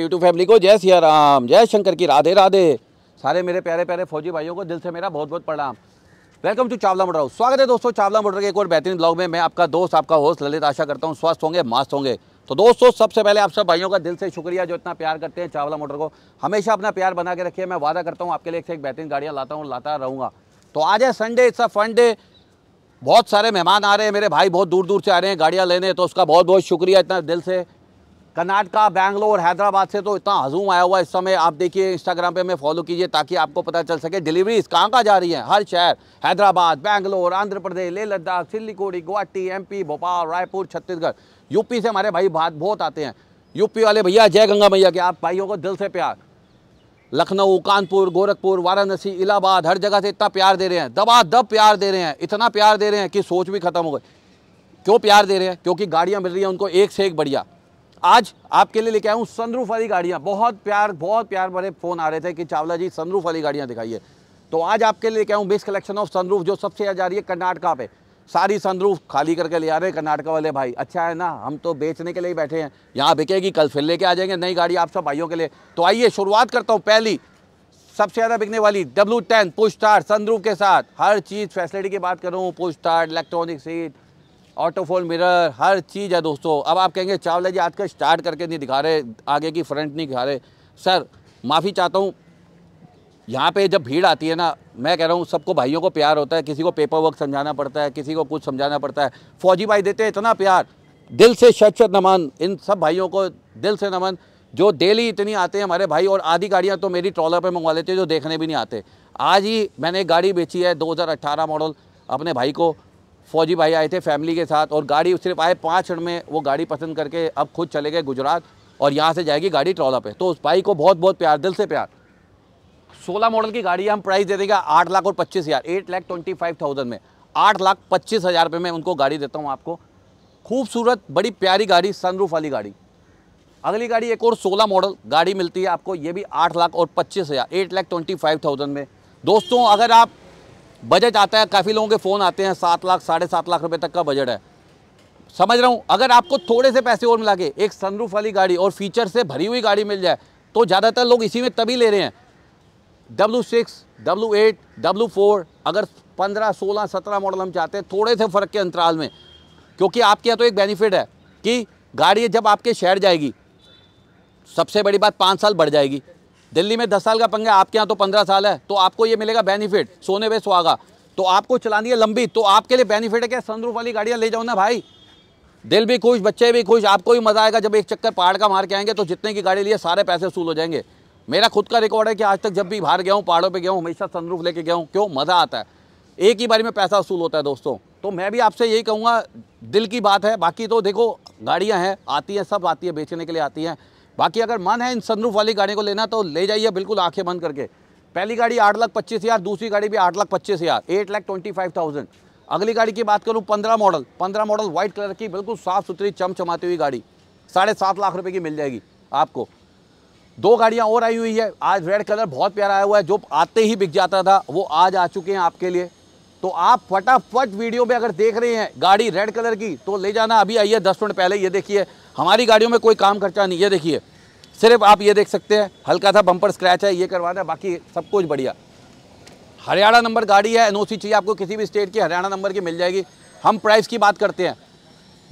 YouTube family को जय सिया राम जय शंकर की राधे राधे सारे मेरे प्यारे प्यारे फौजी भाइयों को दिल से मेरा बहुत बहुत प्रणाम welcome to Chawla motor house स्वागत है दोस्तों चावला मोटर के एक और बेहतरीन ब्लॉग में मैं आपका दोस्त आपका होस्ट ललित आशा करता हूँ स्वस्थ होंगे मस्त होंगे तो दोस्तों सबसे पहले आप सब भाइयों का दिल से शुक्रिया जो इतना प्यार करते हैं चावला मोटर को हमेशा अपना प्यार बना के रखिए मैं वादा करता हूँ आपके लिए एक एक बेहतरीन गाड़ियाँ लाता हूँ लाता रहूँगा तो आज है Sunday it's a fun day बहुत सारे मेहमान आ रहे हैं मेरे भाई बहुत दूर दूर से आ रहे हैं गाड़ियाँ लेने तो उसका बहुत बहुत शुक्रिया इतना दिल से कर्नाटका बैंगलोर हैदराबाद से तो इतना हजूम आया हुआ इस समय आप देखिए इंस्टाग्राम पे हमें फॉलो कीजिए ताकि आपको पता चल सके डिलीवरीज कहाँ कहाँ जा रही हैं हर शहर हैदराबाद बैंगलोर आंध्र प्रदेश लेह लद्दाख सिल्लीकोड़ी गुवाहाटी एमपी भोपाल रायपुर छत्तीसगढ़ यूपी से हमारे भाई बात बहुत आते हैं यूपी वाले भैया जय गंगा भैया के आप भाइयों को दिल से प्यार लखनऊ कानपुर गोरखपुर वाराणसी इलाहाबाद हर जगह से इतना प्यार दे रहे हैं दबा दब प्यार दे रहे हैं इतना प्यार दे रहे हैं कि सोच भी खत्म हो गई क्यों प्यार दे रहे हैं क्योंकि गाड़ियाँ मिल रही हैं उनको एक से एक बढ़िया आज आपके लिए लेके आया हूँ सनरूफ वाली गाड़ियाँ बहुत प्यार बहुत प्यार भरे फ़ोन आ रहे थे कि चावला जी सनरूफ वाली गाड़ियाँ दिखाइए तो आज आपके लिए लेके आया हूँ बेस्ट कलेक्शन ऑफ सनरूफ जो सबसे ज़्यादा जा रही है कर्नाटका पे सारी सनरूफ खाली करके ले आ रहे हैं कर्नाटका वाले भाई अच्छा है ना हम तो बेचने के लिए ही बैठे हैं यहाँ बिकेगी कल फिर लेके आ जाएंगे नई गाड़ी आप सब भाइयों के लिए तो आइए शुरुआत करता हूँ पहली सबसे ज़्यादा बिकने वाली डब्लू टेन पुस्टार सनरूफ के साथ हर चीज़ फैसिलिटी की बात करूँ push start electronic seat auto fold mirror हर चीज़ है दोस्तों अब आप कहेंगे चावला जी आजकल स्टार्ट करके नहीं दिखा रहे आगे की फ्रंट नहीं दिखा रहे सर माफ़ी चाहता हूँ यहाँ पे जब भीड़ आती है ना मैं कह रहा हूँ सबको भाइयों को प्यार होता है किसी को पेपर वर्क समझाना पड़ता है किसी को कुछ समझाना पड़ता है फौजी भाई देते हैं इतना प्यार दिल से शत शत नमन इन सब भाइयों को दिल से नमन जो डेली इतनी आते हैं हमारे भाई और आधी गाड़ियाँ तो मेरी ट्रॉलर पर मंगवा लेते हैं जो देखने भी नहीं आते आज ही मैंने एक गाड़ी बेची है दो मॉडल अपने भाई को फौजी भाई आए थे फैमिली के साथ और गाड़ी सिर्फ आए पाँच मिनट में वो गाड़ी पसंद करके अब खुद चले गए गुजरात और यहाँ से जाएगी गाड़ी ट्रॉला पे तो उस भाई को बहुत बहुत प्यार दिल से प्यार सोलह मॉडल की गाड़ी हम प्राइस दे देंगे आठ लाख और पच्चीस हज़ार eight lakh twenty five thousand में आठ लाख पच्चीस हज़ार रुपये में उनको गाड़ी देता हूँ आपको खूबसूरत बड़ी प्यारी गाड़ी सनरूफ वाली गाड़ी अगली गाड़ी एक और सोलह मॉडल गाड़ी मिलती है आपको ये भी आठ लाख और पच्चीस हज़ार eight lakh twenty five thousand में दोस्तों अगर आप बजट आता है काफ़ी लोगों के फ़ोन आते हैं सात लाख साढ़े सात लाख रुपए तक का बजट है समझ रहा हूँ अगर आपको थोड़े से पैसे और मिला के एक सनरूफ वाली गाड़ी और फीचर से भरी हुई गाड़ी मिल जाए तो ज़्यादातर लोग इसी में तभी ले रहे हैं W six W eight W four अगर पंद्रह सोलह सत्रह मॉडल हम चाहते हैं थोड़े से फ़र्क के अंतराल में क्योंकि आपके यहाँ तो एक बेनिफिट है कि गाड़ी जब आपके शहर जाएगी सबसे बड़ी बात पाँच साल बढ़ जाएगी दिल्ली में दस साल का पंगा आपके यहाँ तो पंद्रह साल है तो आपको ये मिलेगा बेनिफिट सोने पे सुहागा तो आपको चलानी है लंबी तो आपके लिए बेनिफिट है क्या सनरूफ वाली गाड़ियाँ ले जाओ ना भाई दिल भी खुश बच्चे भी खुश आपको भी मज़ा आएगा जब एक चक्कर पहाड़ का मार के आएंगे तो जितने की गाड़ी लिए सारे पैसे वसूल हो जाएंगे मेरा खुद का रिकॉर्ड है कि आज तक जब भी बाहर गया हूँ पहाड़ों पर गया हूँ हमेशा सनरूफ लेके गया हूँ क्यों मज़ा आता है एक ही बारी में पैसा वसूल होता है दोस्तों तो मैं भी आपसे यही कहूँगा दिल की बात है बाकी तो देखो गाड़ियाँ हैं आती हैं सब आती है बेचने के लिए आती हैं बाकी अगर मन है इन सनरूफ वाली गाड़ी को लेना तो ले जाइए बिल्कुल आंखें बंद करके पहली गाड़ी आठ लाख पच्चीस हज़ार दूसरी गाड़ी भी आठ लाख पच्चीस हज़ार eight lakh twenty five thousand अगली गाड़ी की बात करूँ पंद्रह मॉडल पंद्रह मॉडल व्हाइट कलर की बिल्कुल साफ़ सुथरी चमचमाती हुई गाड़ी साढ़े सात लाख रुपये की मिल जाएगी आपको दो गाड़ियाँ और आई हुई है आज रेड कलर बहुत प्यारा आया हुआ है जो आते ही बिक जाता था वो आज आ चुके हैं आपके लिए तो आप फटाफट वीडियो में अगर देख रहे हैं गाड़ी रेड कलर की तो ले जाना अभी आइए दस मिनट पहले ये देखिए हमारी गाड़ियों में कोई काम खर्चा नहीं ये देखिए सिर्फ आप ये देख सकते हैं हल्का सा बम्पर स्क्रैच है ये करवा दें बाकी सब कुछ बढ़िया हरियाणा नंबर गाड़ी है एनओसी चाहिए आपको किसी भी स्टेट की हरियाणा नंबर की मिल जाएगी हम प्राइस की बात करते हैं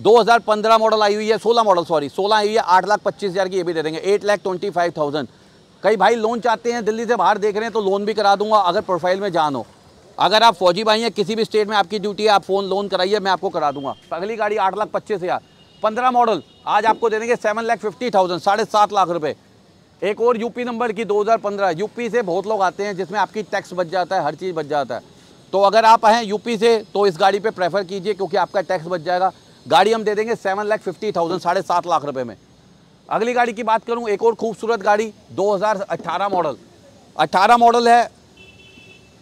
2015 मॉडल आई हुई है 16 मॉडल सॉरी 16 आई हुई है आठ लाख पच्चीस हज़ार की ये भी दे देंगे eight lakh twenty five thousand कई भाई लोन चाहते हैं दिल्ली से बाहर देख रहे हैं तो लोन भी करा दूंगा अगर प्रोफाइल में जान हो अगर आप फौजी भाई हैं किसी भी स्टेट में आपकी ड्यूटी है आप फ़ोन लोन कराइए मैं आपको करा दूंगा अगली गाड़ी आठ लाख पच्चीस हज़ार पंद्रह मॉडल आज आपको दे देंगे सेवन लाख फिफ्टी थाउजेंड साढ़े सात लाख रुपये एक और यूपी नंबर की 2015 यूपी से बहुत लोग आते हैं जिसमें आपकी टैक्स बच जाता है हर चीज़ बच जाता है तो अगर आप आएँ यूपी से तो इस गाड़ी पे प्रेफर कीजिए क्योंकि आपका टैक्स बच जाएगा गाड़ी हम दे देंगे सेवन लाख फिफ्टी थाउजेंड साढ़े सात लाख रुपये में अगली गाड़ी की बात करूँ एक और खूबसूरत गाड़ी अट्ठारह मॉडल अट्ठारह मॉडल है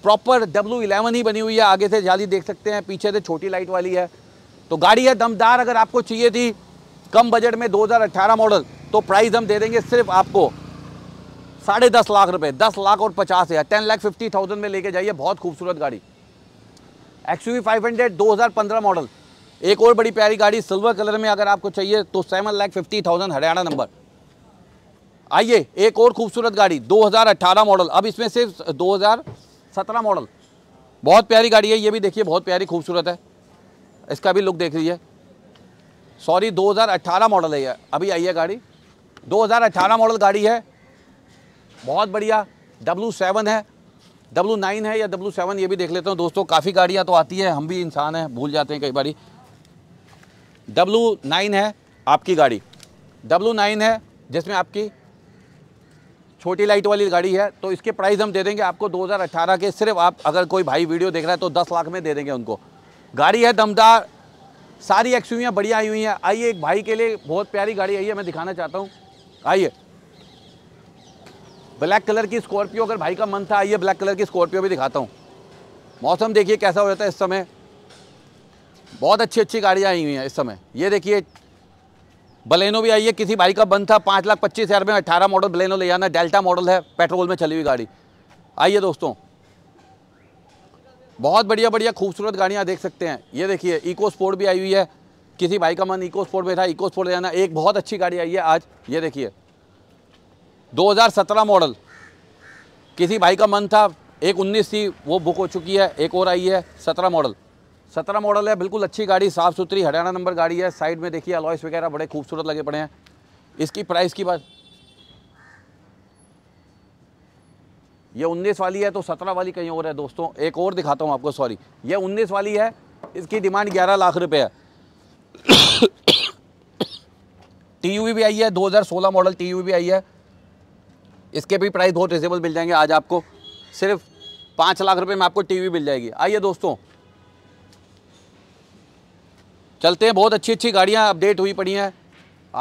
प्रॉपर डब्ल्यू इलेवन ही बनी हुई है आगे से जाली देख सकते हैं पीछे से छोटी लाइट वाली है तो गाड़ी है दमदार अगर आपको चाहिए थी कम बजट में 2018 मॉडल तो प्राइस हम दे देंगे सिर्फ आपको साढ़े दस लाख रुपए दस लाख और पचास हज़ार टेन लाख फिफ्टी थाउजेंड में लेके जाइए बहुत खूबसूरत गाड़ी एक्स यू फाइव हंड्रेड दो हज़ार पंद्रह मॉडल एक और बड़ी प्यारी गाड़ी सिल्वर कलर में अगर आपको चाहिए तो seven lakh fifty thousand Haryana number आइए एक और खूबसूरत गाड़ी दो हज़ार अट्ठारह मॉडल अब इसमें सिर्फ दो हज़ार सत्रह मॉडल बहुत प्यारी गाड़ी है ये भी देखिए बहुत प्यारी खूबसूरत है इसका भी लुक देख लीजिए सॉरी 2018 मॉडल है ये अभी आई है गाड़ी 2018 मॉडल गाड़ी है बहुत बढ़िया डब्लू सेवन है डब्लू नाइन है या डब्लू सेवन ये भी देख लेते हैं दोस्तों काफ़ी गाड़ियाँ तो आती हैं हम भी इंसान हैं भूल जाते हैं कई बारी डब्लू नाइन है आपकी गाड़ी डब्लू नाइन है जिसमें आपकी छोटी लाइट वाली गाड़ी है तो इसके प्राइस हम दे देंगे आपको 2018 के सिर्फ आप अगर कोई भाई वीडियो देख रहा है तो 10 लाख में दे देंगे उनको गाड़ी है दमदार सारी एक्सुवियाँ बढ़िया आई हुई हैं आइए एक भाई के लिए बहुत प्यारी गाड़ी आई है मैं दिखाना चाहता हूँ आइए ब्लैक कलर की स्कॉर्पियो अगर भाई का मन था आइए ब्लैक कलर की स्कॉर्पियो भी दिखाता हूँ मौसम देखिए कैसा हो जाता है इस समय बहुत अच्छी अच्छी गाड़ियाँ आई हुई हैं इस समय ये देखिए बलेनो भी आई है किसी भाई का बंद था पाँच लाख पच्चीस हज़ार में अट्ठारह मॉडल बलेनो ले जाना डेल्टा मॉडल है पेट्रोल में चली हुई गाड़ी आइए दोस्तों बहुत बढ़िया बढ़िया खूबसूरत गाड़ियाँ देख सकते हैं ये देखिए इको स्पोर्ट भी आई हुई है किसी भाई का मन इको स्पोर्ट में था इको स्पोर्ट जाना एक बहुत अच्छी गाड़ी आई है आज ये देखिए 2017 मॉडल किसी भाई का मन था एक 19 थी वो बुक हो चुकी है एक और आई है 17 मॉडल 17 मॉडल है बिल्कुल अच्छी गाड़ी साफ़ सुथरी हरियाणा नंबर गाड़ी है साइड में देखिए अलॉयस वगैरह बड़े खूबसूरत लगे पड़े हैं इसकी प्राइस की बात ये उन्नीस वाली है तो सत्रह वाली कहीं और है दोस्तों एक और दिखाता हूँ आपको सॉरी ये उन्नीस वाली है इसकी डिमांड ग्यारह लाख रुपये है टी यू भी आई है 2016 मॉडल टी यू भी आई है इसके भी प्राइस बहुत रिजनेबल मिल जाएंगे आज आपको सिर्फ पाँच लाख रुपए में आपको टी मिल जाएगी आइए दोस्तों चलते हैं बहुत अच्छी अच्छी गाड़ियाँ अपडेट हुई पड़ी हैं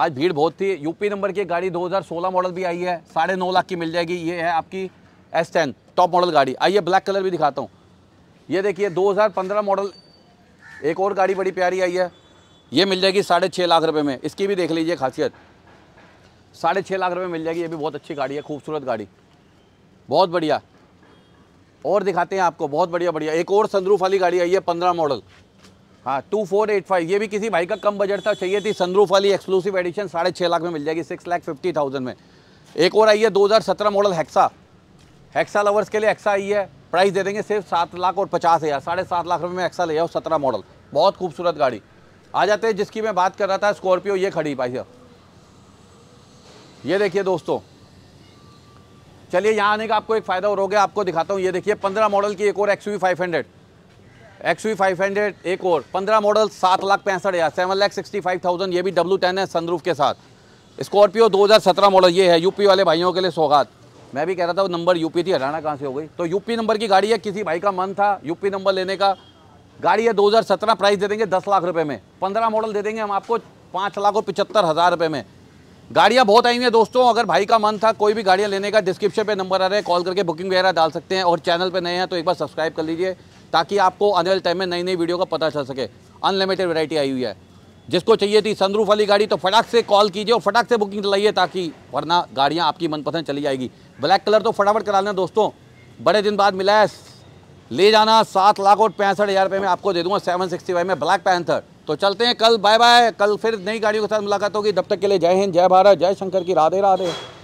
आज भीड़ बहुत थी यूपी नंबर की गाड़ी 2016 मॉडल भी आई है साढ़े नौ लाख की मिल जाएगी ये है आपकी एस टेन टॉप मॉडल गाड़ी आइए ब्लैक कलर भी दिखाता हूँ ये देखिए 2015 मॉडल एक और गाड़ी बड़ी प्यारी आई है ये मिल जाएगी साढ़े छः लाख रुपये में इसकी भी देख लीजिए खासियत साढ़े छः लाख रुपये मिल जाएगी ये भी बहुत अच्छी गाड़ी है खूबसूरत गाड़ी बहुत बढ़िया और दिखाते हैं आपको बहुत बढ़िया बढ़िया एक और संदरूफ वाली गाड़ी आई है पंद्रह मॉडल हाँ टू फोर एट फाइव ये भी किसी भाई का कम बजट था चाहिए थी संदरूफ वाली एक्सक्लूसिव एडिशन साढ़े छः लाख में मिल जाएगी सिक्स फिफ्टी थाउजेंड में एक और आई है दो हज़ार सत्रह मॉडल हैक्सा एक्सा लवर्स के लिए एक्सा ही है प्राइस दे देंगे सिर्फ सात लाख और पचास हज़ार साढ़े सात लाख रुपये में एक्सा ले जाओ सत्रह मॉडल बहुत खूबसूरत गाड़ी आ जाते हैं जिसकी मैं बात कर रहा था स्कॉर्पियो ये खड़ी भाई साहब ये देखिए दोस्तों चलिए यहाँ आने का आपको एक फ़ायदा और हो गया आपको दिखाता हूँ ये देखिए पंद्रह मॉडल की एक और X V five hundred X V five hundred एक और पंद्रह मॉडल सात लाख पैंसठ हज़ार seven lakh sixty five thousand ये भी डब्लू टेन है सनरूफ के साथ स्कॉर्पियो दो हज़ार सत्रह मॉडल ये है यूपी वाले भाइयों के लिए सौगात मैं भी कह रहा था वो नंबर यूपी थी हरियाणा कहाँ से हो गई तो यूपी नंबर की गाड़ी है किसी भाई का मन था यूपी नंबर लेने का गाड़ी है 2017 प्राइस दे देंगे दस लाख रुपए में पंद्रह मॉडल दे देंगे हम आपको पाँच लाख और पिचहत्तर हज़ार रुपये में गाड़ियाँ बहुत आई हुई हैं दोस्तों अगर भाई का मन था कोई भी गाड़ियाँ लेने का डिस्क्रिप्शन पे नंबर आ रहे हैं कॉल करके बुकिंग वगैरह डाल सकते हैं और चैनल पे नए हैं तो एक बार सब्सक्राइब कर लीजिए ताकि आपको आने वाले टाइम में नई नई वीडियो का पता चल सके अनलिमिटेड वैरायटी आई हुई है जिसको चाहिए थी सनरूफ वाली गाड़ी तो फटाक से कॉल कीजिए और फटाक से बुकिंग लाइए ताकि वरना गाड़ियाँ आपकी मनपसंद चली जाएगी ब्लैक कलर तो फटाफट करा लेना दोस्तों बड़े दिन बाद मिला है ले जाना सात लाख और पैंसठ हज़ार रुपये में आपको दे दूंगा सेवन सिक्सटी फाइव में ब्लैक पैंथर तो चलते हैं कल बाय बाय कल फिर नई गाड़ियों के साथ मुलाकात होगी तब तक के लिए जय हिंद जय भारत जय शंकर की राधे राधे